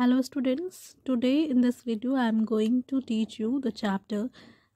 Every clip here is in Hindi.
hello students today in this video i am going to teach you the chapter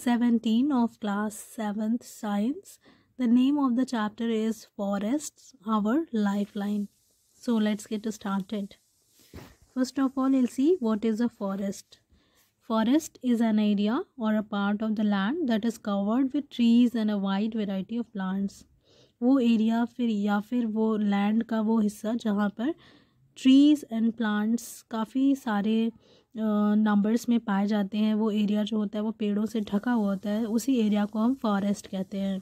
17 of class 7th science the name of the chapter is forests our lifeline so let's get started first of all you'll see what is a forest forest is an area or a part of the land that is covered with trees and a wide variety of plants वो area फिर या फिर वो land का वो हिस्सा जहाँ पर ट्रीज़ एंड प्लांट्स काफ़ी सारे नंबर्स में पाए जाते हैं वो एरिया जो होता है वो पेड़ों से ढका हुआ होता है उसी एरिया को हम फॉरेस्ट कहते हैं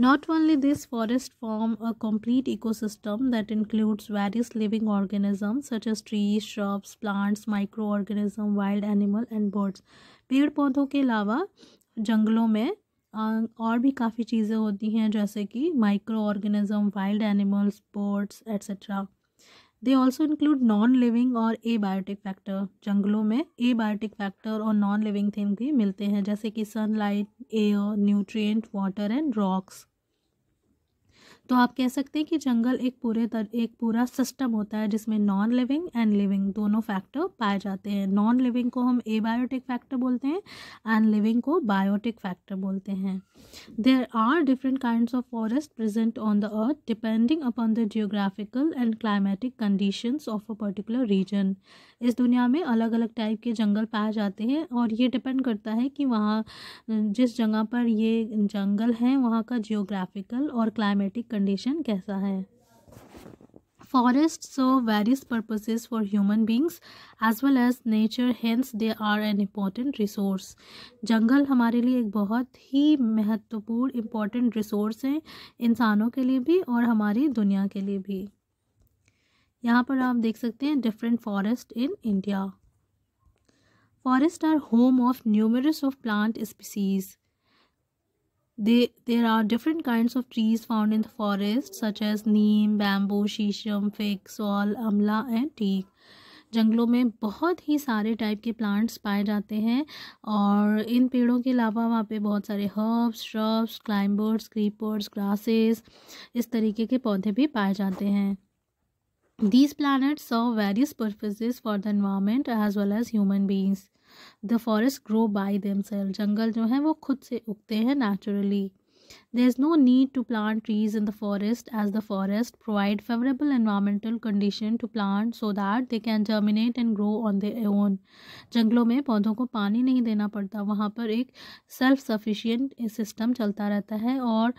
not only this forest form a complete ecosystem that includes various living organism such as trees shrubs plants micro organism wild animal and birds पेड़ पौधों के अलावा जंगलों में और भी काफ़ी चीज़ें होती हैं जैसे कि micro organism wild animals birds etcetera they also include non living और ए बायोटिक फैक्टर जंगलों में ए बायोटिक फैक्टर और नॉन लिविंग थिंग भी मिलते हैं जैसे कि sunlight air nutrient water and rocks तो आप कह सकते हैं कि जंगल एक पूरे तर, एक पूरा सिस्टम होता है जिसमें नॉन लिविंग एंड लिविंग दोनों फैक्टर पाए जाते हैं नॉन लिविंग को हम एबायोटिक फैक्टर बोलते हैं एंड लिविंग को बायोटिक फैक्टर बोलते हैं there are different kind of forest present on the earth depending upon the geographical and climatic condition of a particular region इस दुनिया में अलग अलग टाइप के जंगल पाए जाते हैं और ये डिपेंड करता है कि वहाँ जिस जगह पर ये जंगल हैं वहाँ का जियोग्राफिकल और क्लाइमेटिक कंडीशन कैसा है forest so various purposes for human beings as well as nature hence they are an important resource जंगल हमारे लिए एक बहुत ही महत्वपूर्ण इम्पॉर्टेंट रिसोर्स हैं इंसानों के लिए भी और हमारी दुनिया के लिए भी यहाँ पर आप देख सकते हैं different forest in India forest are home of numerous of plant species They, there are different kinds of trees found in the forest such as neem, bamboo, sheesham, fig, sal amla and teak. जंगलों में बहुत ही सारे टाइप के प्लांट्स पाए जाते हैं और इन पेड़ों के अलावा वहाँ पे बहुत सारे herbs shrubs climbers creepers grasses इस तरीके के पौधे भी पाए जाते हैं These planets serve various purposes for the environment as well as human beings. The forests grow by themselves. jungle jo hai wo khud se ugte hain naturally. There is no need to plant trees in the forest as the forest provide favorable environmental condition to plant so that they can germinate and grow on their own. जंगलों में पौधों को पानी नहीं देना पड़ता वहाँ पर एक सेल्फ सफिशियंट सिस्टम चलता रहता है और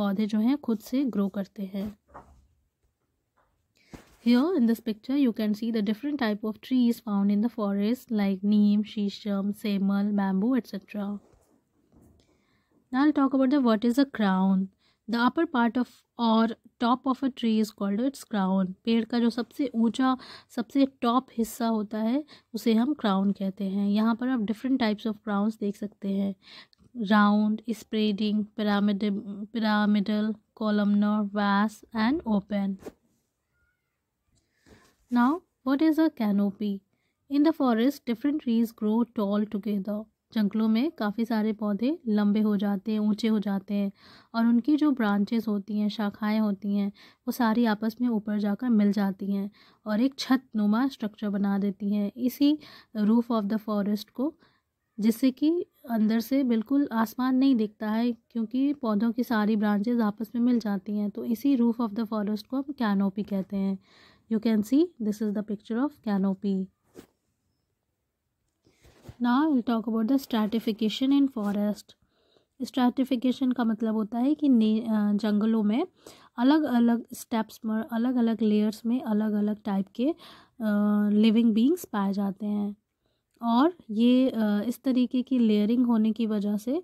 paudhe jo hain khud se grow karte hain Here in this picture you can see the different type of trees found in the forest like neem, shisham, semal, bamboo etc. Now I'll talk about the what is a crown. The upper part of or top of a tree is called its crown. पेड़ का जो सबसे ऊंचा सबसे टॉप हिस्सा होता है उसे हम crown कहते हैं यहाँ पर आप different types of crowns देख सकते हैं round, spreading, pyramidal, pyramidal columnar, vast and open. Now, what is a canopy? In the forest different trees grow tall together जंगलों में काफ़ी सारे पौधे लंबे हो जाते हैं ऊंचे हो जाते हैं और उनकी जो ब्रांचेस होती हैं शाखाएं होती हैं वो सारी आपस में ऊपर जाकर मिल जाती हैं और एक छत नुमा स्ट्रक्चर बना देती हैं इसी रूफ ऑफ द फॉरेस्ट को जिससे कि अंदर से बिल्कुल आसमान नहीं दिखता है क्योंकि पौधों की सारी ब्रांचेज आपस में मिल जाती हैं तो इसी रूफ ऑफ द फॉरेस्ट को हम कैनोपी कहते हैं you can see this is the picture of canopy now we'll talk about the stratification in forest stratification का मतलब होता है कि जंगलों में अलग अलग स्टेप्स में अलग अलग लेयर्स में अलग अलग टाइप के लिविंग बींग्स पाए जाते हैं और ये इस तरीके की लेयरिंग होने की वजह से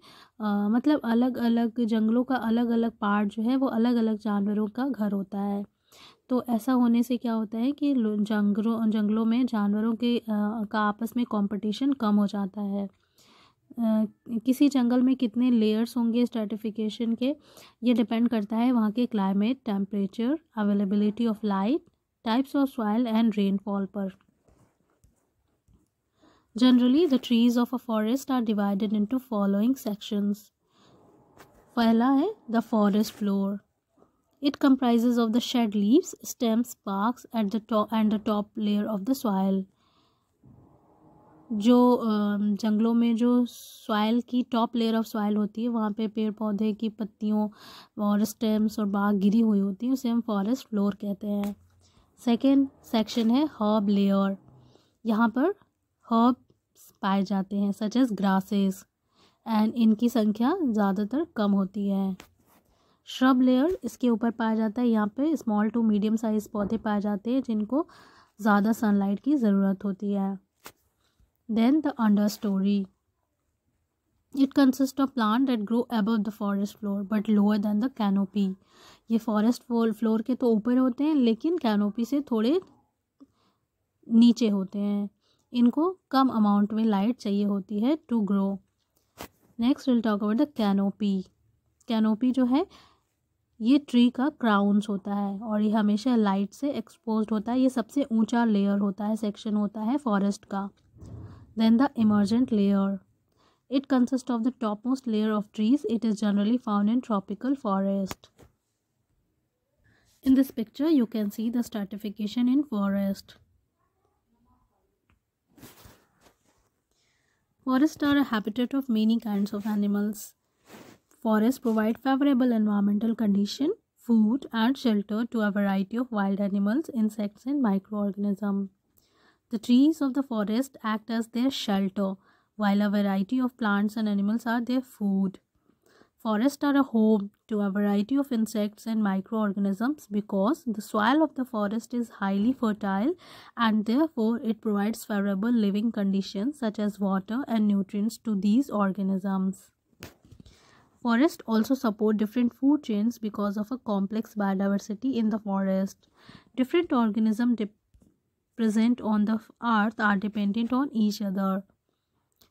मतलब अलग अलग जंगलों का अलग अलग पार्ट जो है वो अलग अलग जानवरों का घर होता है तो ऐसा होने से क्या होता है कि जंगलों जंगलों में जानवरों के का आपस में कंपटीशन कम हो जाता है किसी जंगल में कितने लेयर्स होंगे स्टर्टिफिकेशन के ये डिपेंड करता है वहाँ के climate temperature availability of light types of soil and rainfall पर generally the trees of a forest are divided into following sections पहला है the forest floor It comprises of the shed leaves, stems, barks at the top and the top layer of the soil. जो जंगलों में जो सॉइल की टॉप लेयर ऑफ सॉइल होती है वहाँ पे पेड़ पौधे की पत्तियों और स्टेम्स और बाग गिरी हुई होती है उसे हम फॉरेस्ट फ्लोर कहते हैं सेकेंड सेक्शन है हॉब लेयर यहाँ पर हर्ब्स पाए जाते हैं सच एज ग्रासेस एंड इनकी संख्या ज़्यादातर कम होती है श्रब लेयर इसके ऊपर पाया जाता है यहाँ पे स्मॉल टू मीडियम साइज़ पौधे पाए जाते हैं जिनको ज़्यादा सनलाइट की ज़रूरत होती है then the understorey it consist of plant that grow above the forest floor but lower than the canopy ये फॉरेस्ट फ्लोर के तो ऊपर होते हैं लेकिन कैनोपी से थोड़े नीचे होते हैं इनको कम अमाउंट में लाइट चाहिए होती है to grow next will talk about the canopy canopy जो है ये ट्री का क्राउन्स होता है और ये हमेशा लाइट से एक्सपोज होता है ये सबसे ऊंचा लेयर होता है सेक्शन होता है फॉरेस्ट का then the emergent layer it consist of the top most layer of trees it is generally found in tropical forest in this picture you can see the stratification in forest forest are a habitat of many kind of animals Forests provide favorable environmental condition, food and shelter to a variety of wild animals, insects and microorganisms. The trees of the forest act as their shelter, while a variety of plants and animals are their food. Forests are a home to a variety of insects and microorganisms because the soil of the forest is highly fertile and therefore it provides favorable living conditions such as water and nutrients to these organisms. Forests also support different food chains because of a complex biodiversity in the forest. Different organisms present on the earth are dependent on each other.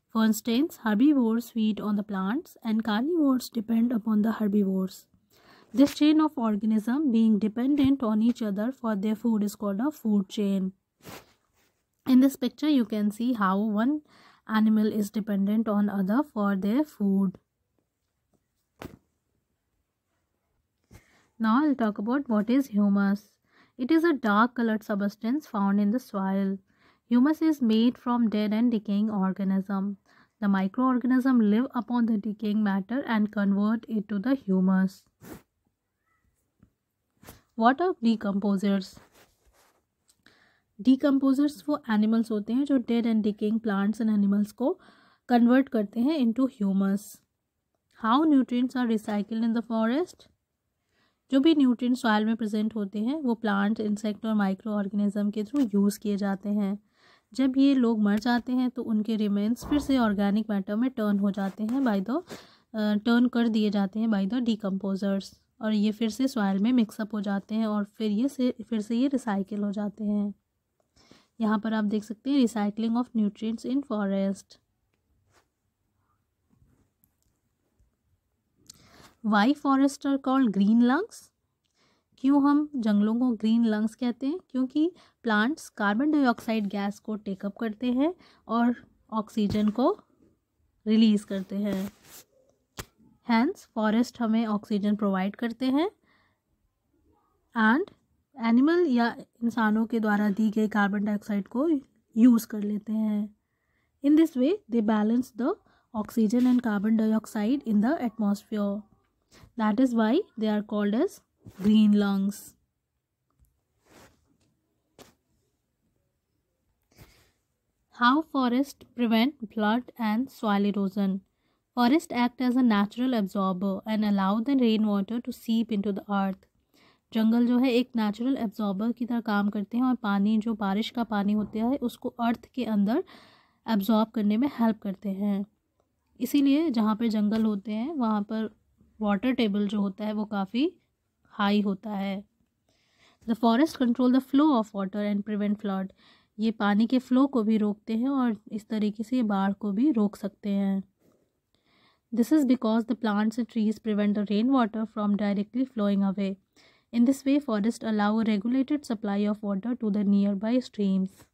For instance, herbivores feed on the plants and carnivores depend upon the herbivores. This chain of organisms being dependent on each other for their food is called a food chain. In this picture, you can see how one animal is dependent on other for their food. Now I'll talk about what is humus. It is a dark colored substance found in the soil. Humus is made from dead and decaying organism. The microorganism live upon the decaying matter and convert it to the humus. What are decomposers? Decomposers for animals होते हैं जो and decaying plants and animals animals को कन्वर्ट करते हैं into humus how nutrients are जो भी न्यूट्रिएंट सॉयल में प्रेजेंट होते हैं वो प्लांट इंसेक्ट और माइक्रो ऑर्गेनिज्म के थ्रू यूज़ किए जाते हैं जब ये लोग मर जाते हैं तो उनके रिमेन्स फिर से ऑर्गेनिक मैटर में टर्न हो जाते हैं बाई द टर्न कर दिए जाते हैं बाई द डिकम्पोजर्स और ये फिर से सॉयल में मिक्सअप हो जाते हैं और फिर ये से फिर से ये रिसाइकिल हो जाते हैं यहाँ पर आप देख सकते हैं recycling of nutrients in forest why forest are called green lungs क्यों हम जंगलों को ग्रीन लंग्स कहते हैं क्योंकि प्लांट्स कार्बन डाइऑक्साइड गैस को टेकअप करते हैं और ऑक्सीजन को रिलीज़ करते हैं हैंस फॉरेस्ट हमें ऑक्सीजन प्रोवाइड करते हैं एंड एनिमल या इंसानों के द्वारा दी गई कार्बन डाइऑक्साइड को यूज़ कर लेते हैं in this way they balance the oxygen and carbon dioxide in the atmosphere That is why they are called as green lungs. How forest prevent flood and soil erosion. forest act as a natural absorber and allow the rainwater to seep into the earth. जंगल जो है एक नेचुरल एब्जॉर्बर की तरह काम करते हैं और पानी जो बारिश का पानी होता है उसको अर्थ के अंदर एब्जॉर्ब करने में हेल्प करते हैं इसीलिए जहाँ पर जंगल होते हैं वहाँ पर वाटर टेबल जो होता है वो काफ़ी हाई होता है the forest control the flow of water and prevent flood ये पानी के फ्लो को भी रोकते हैं और इस तरीके से ये बाढ़ को भी रोक सकते हैं this is because the plants and trees prevent the rain water from directly flowing away in this way forest allow a regulated supply of water to the nearby streams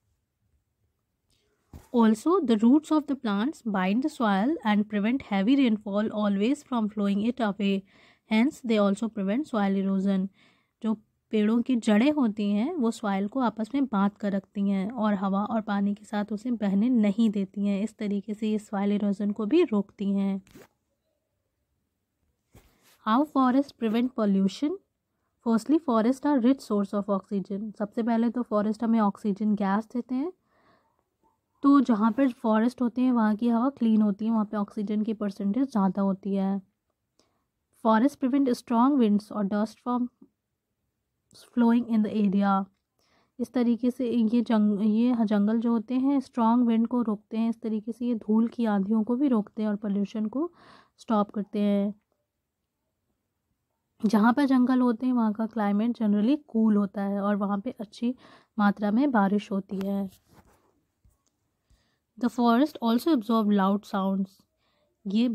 Also, the roots of the plants bind the soil and prevent heavy rainfall always from flowing it away. Hence they also prevent soil erosion जो पेड़ों की जड़ें होती हैं वो सॉयल को आपस में बांध कर रखती हैं और हवा और पानी के साथ उसे बहने नहीं देती हैं इस तरीके से ये सॉयल इरोजन को भी रोकती हैं how forest prevent pollution firstly forest are rich source of oxygen सबसे पहले तो फॉरेस्ट हमें ऑक्सीजन गैस देते हैं तो जहाँ पर फॉरेस्ट होते हैं वहाँ की हवा क्लीन होती है वहाँ पे ऑक्सीजन की परसेंटेज ज़्यादा होती है फॉरेस्ट प्रिवेंट स्ट्रॉन्ग विंड्स और dust from flowing in the area इस तरीके से ये जंग ये जंगल जो होते हैं स्ट्रॉन्ग विंड को रोकते हैं इस तरीके से ये धूल की आंधियों को भी रोकते हैं और पोल्यूशन को स्टॉप करते हैं जहाँ पर जंगल होते हैं वहाँ का क्लाइमेट जनरली कूल होता है और वहाँ पे अच्छी मात्रा में बारिश होती है the forest also absorb loud sounds ये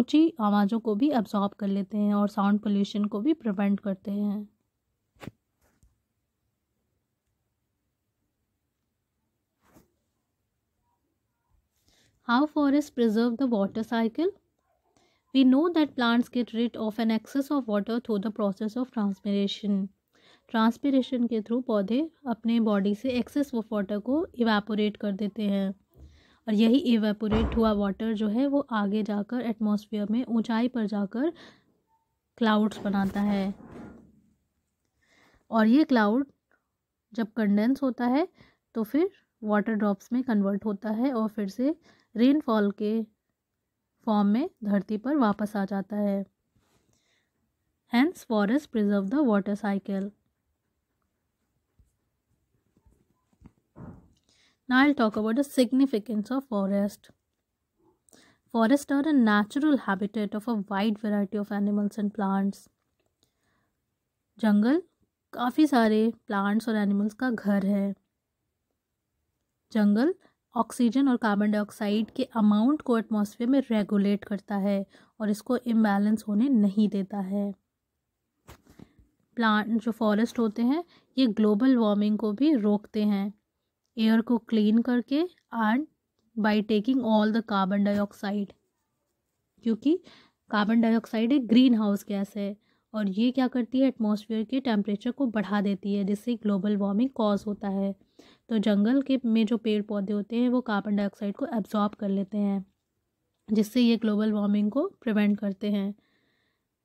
ऊंची आवाज़ों को भी एब्जॉर्ब कर लेते हैं और साउंड पोल्यूशन को भी प्रिवेंट करते हैं how forest preserve the water cycle we know that plants get rid of an excess of water through the process of transmination transpiration के थ्रू पौधे अपने बॉडी से एक्सेस ऑफ वाटर को इवेपोरेट कर देते हैं और यही इवेपोरेट हुआ वाटर जो है वो आगे जाकर एटमॉस्फेयर में ऊंचाई पर जाकर क्लाउड्स बनाता है और ये क्लाउड जब कंडेंस होता है तो फिर वाटर ड्रॉप्स में कन्वर्ट होता है और फिर से रेनफॉल के फॉर्म में धरती पर वापस आ जाता है hence forest preserve the water cycle Now I'll talk about the significance of forest. Forests are a natural habitat of a wide variety of animals and plants. जंगल काफ़ी सारे प्लांट्स और एनिमल्स का घर है जंगल ऑक्सीजन और कार्बन डाइऑक्साइड के अमाउंट को एटमॉस्फेयर में रेगुलेट करता है और इसको इम्बैलेंस होने नहीं देता है प्लांट जो फॉरेस्ट होते हैं ये ग्लोबल वार्मिंग को भी रोकते हैं एयर को क्लीन करके and by taking all the carbon dioxide क्योंकि कार्बन डाइऑक्साइड एक ग्रीन हाउस गैस है और ये क्या करती है एटमॉस्फेयर के टेम्परेचर को बढ़ा देती है जिससे ग्लोबल वार्मिंग कॉज होता है तो जंगल के में जो पेड़ पौधे होते हैं वो कार्बन डाइऑक्साइड को एब्जॉर्ब कर लेते हैं जिससे ये ग्लोबल वार्मिंग को प्रिवेंट करते हैं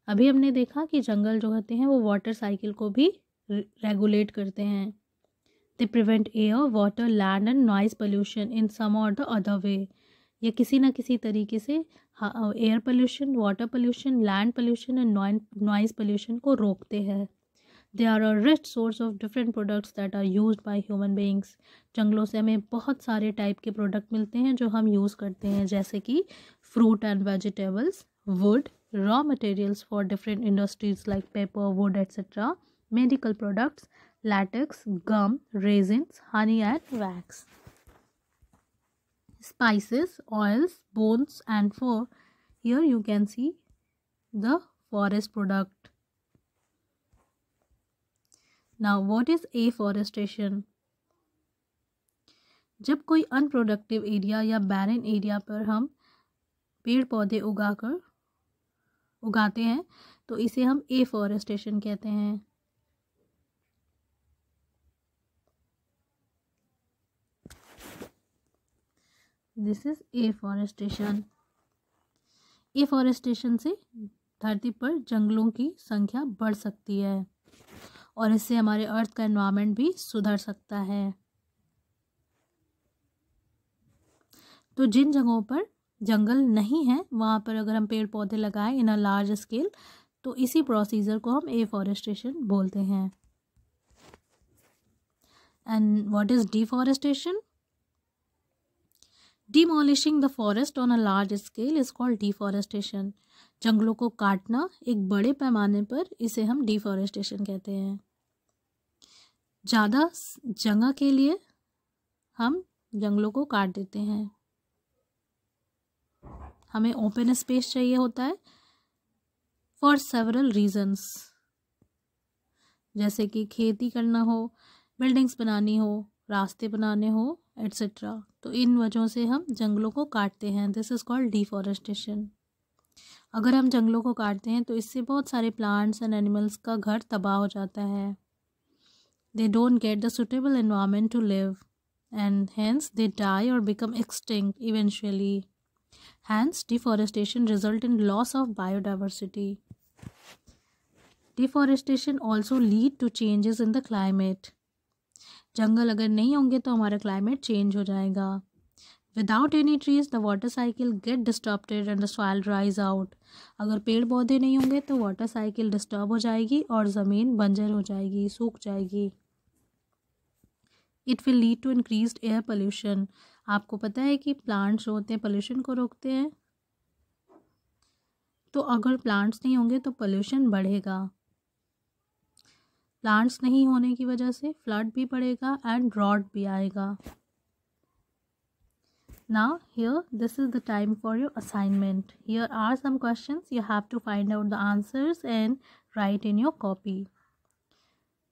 अभी हमने देखा कि जंगल जो होते हैं वो वाटर साइकिल को भी रेगुलेट करते हैं they prevent air water land and noise pollution in some or the other way या किसी ना किसी तरीके से air pollution water pollution land pollution and noise pollution को रोकते हैं they are a rich source of different products that are use by human beings जंगलों से हमें बहुत सारे टाइप के प्रोडक्ट मिलते हैं जो हम यूज़ करते हैं जैसे कि fruit and vegetables wood raw materials for different industries like paper wood etcetera medical products latex, gum, resins, honey and wax. Spices, oils, bones and fur. Here you can see the forest product. Now what is afforestation? जब कोई अनप्रोडक्टिव एरिया या बैरन एरिया पर हम पेड़ पौधे उगाकर उगाते हैं तो इसे हम एफॉरेस्टेशन कहते हैं दिस इज एफॉरेस्टेशन एफॉरेस्टेशन से धरती पर जंगलों की संख्या बढ़ सकती है और इससे हमारे अर्थ का एनवायरनमेंट भी सुधर सकता है तो जिन जगहों पर जंगल नहीं है वहाँ पर अगर हम पेड़ पौधे लगाएं इन अ लार्ज स्केल तो इसी प्रोसीजर को हम एफॉरेस्टेशन बोलते हैं and what is deforestation demolishing the forest on a large scale is called deforestation जंगलों को काटना एक बड़े पैमाने पर इसे हम डिफॉरेस्टेशन कहते हैं ज़्यादा जगह के लिए हम जंगलों को काट देते हैं हमें ओपन स्पेस चाहिए होता है फॉर सेवरल रीजन्स जैसे कि खेती करना हो बिल्डिंग्स बनानी हो रास्ते बनाने हो एट्सट्रा तो इन वजहों से हम जंगलों को काटते हैं दिस इज़ कॉल्ड डिफॉरेस्टेशन अगर हम जंगलों को काटते हैं तो इससे बहुत सारे प्लांट्स एंड एनिमल्स का घर तबाह हो जाता है they don't get the suitable environment to live and hence they die or become extinct eventually hence deforestation result in loss of biodiversity deforestation also lead to changes in the climate जंगल अगर नहीं होंगे तो हमारा क्लाइमेट चेंज हो जाएगा without any trees the water cycle get disturbed and the soil dries out अगर पेड़ पौधे नहीं होंगे तो वाटर साइकिल डिस्टर्ब हो जाएगी और ज़मीन बंजर हो जाएगी सूख जाएगी it will lead to increase air pollution आपको पता है कि प्लांट्स होते हैं पोल्यूशन को रोकते हैं तो अगर प्लांट्स नहीं होंगे तो पोल्यूशन बढ़ेगा प्लांट्स नहीं होने की वजह से फ्लड भी पड़ेगा एंड ड्रॉट भी आएगा ना here this is the time for your assignment here are some question you have to find out the answers and write in your copy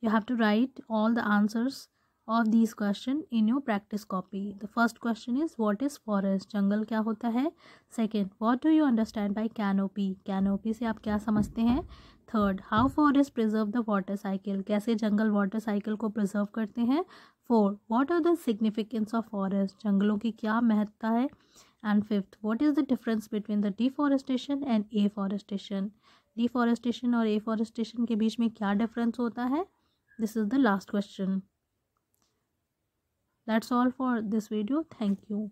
you have to write all the answers of this question in your practice copy the first question is what is forest जंगल क्या होता है second what do you understand by canopy canopy से आप क्या समझते हैं third how forest preserve the water cycle कैसे जंगल वाटर साइकिल को प्रिजर्व करते हैं four what are the significance of forest जंगलों की क्या महत्ता है and fifth what is the difference between the deforestation and afforestation deforestation और ए फॉरेस्टेशन के बीच में क्या डिफरेंस होता है this is the last question that's all for this video thank you